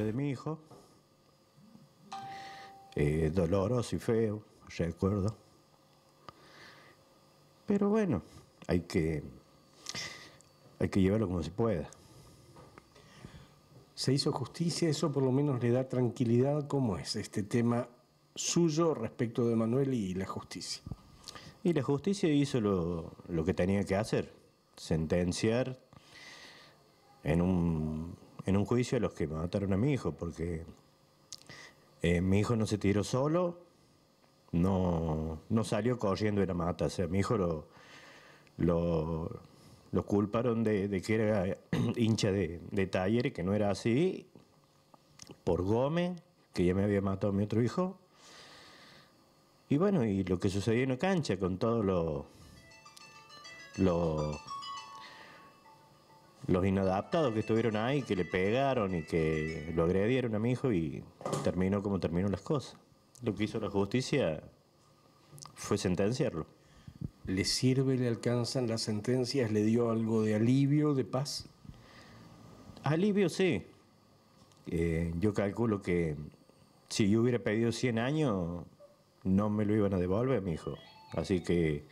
de mi hijo, eh, doloroso y feo, recuerdo. Pero bueno, hay que, hay que llevarlo como se pueda. Se hizo justicia, eso por lo menos le da tranquilidad. ¿Cómo es este tema suyo respecto de Manuel y la justicia? Y la justicia hizo lo que tenía que hacer, sentenciar en un en un juicio a los que mataron a mi hijo, porque eh, mi hijo no se tiró solo, no, salió corriendo de la mata. O sea, mi hijo lo, lo, culparon de, que era hincha de, de y que no era así, por Gómez, que ya me había matado a mi otro hijo. Y bueno, y lo que sucedió en la cancha con todos los lo los inadaptados que estuvieron ahí, que le pegaron y que lo agredieron a mi hijo y terminó como terminó las cosas. Lo que hizo la justicia fue sentenciarlo. ¿Le sirve, le alcanzan las sentencias? ¿Le dio algo de alivio, de paz? Alivio sí. Eh, yo calculo que si yo hubiera pedido 100 años, no me lo iban a devolver mi hijo. Así que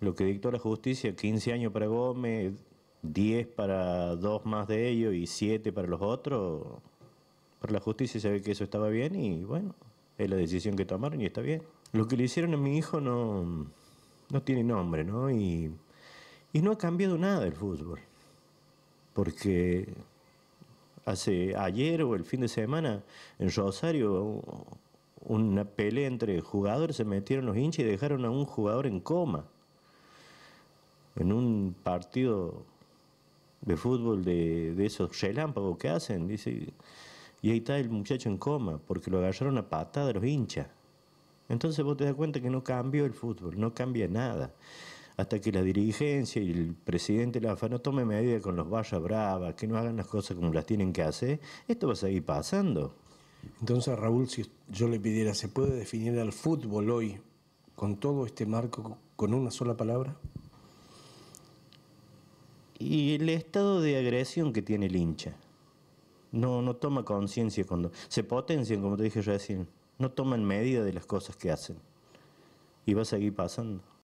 lo que dictó la justicia, 15 años para Gómez, 10 para dos más de ellos y siete para los otros, Para la justicia se ve que eso estaba bien y bueno, es la decisión que tomaron y está bien. Lo que le hicieron a mi hijo no, no tiene nombre, ¿no? Y, y no ha cambiado nada el fútbol, porque hace ayer o el fin de semana en Rosario una pelea entre jugadores, se metieron los hinchas y dejaron a un jugador en coma en un partido de fútbol, de, esos relámpagos que hacen, dice, y ahí está el muchacho en coma, porque lo agarraron a patadas los hinchas. Entonces vos te das cuenta que no cambió el fútbol, no cambia nada. Hasta que la dirigencia y el presidente de la AFA no tome medidas con los vallas bravas, que no hagan las cosas como las tienen que hacer, esto va a seguir pasando. Entonces, Raúl, si yo le pidiera, ¿se puede definir al fútbol hoy con todo este marco con una sola palabra? y el estado de agresión que tiene el hincha. No, no toma conciencia cuando. Se potencian, como te dije recién. No toman medida de las cosas que hacen. Y va a seguir pasando.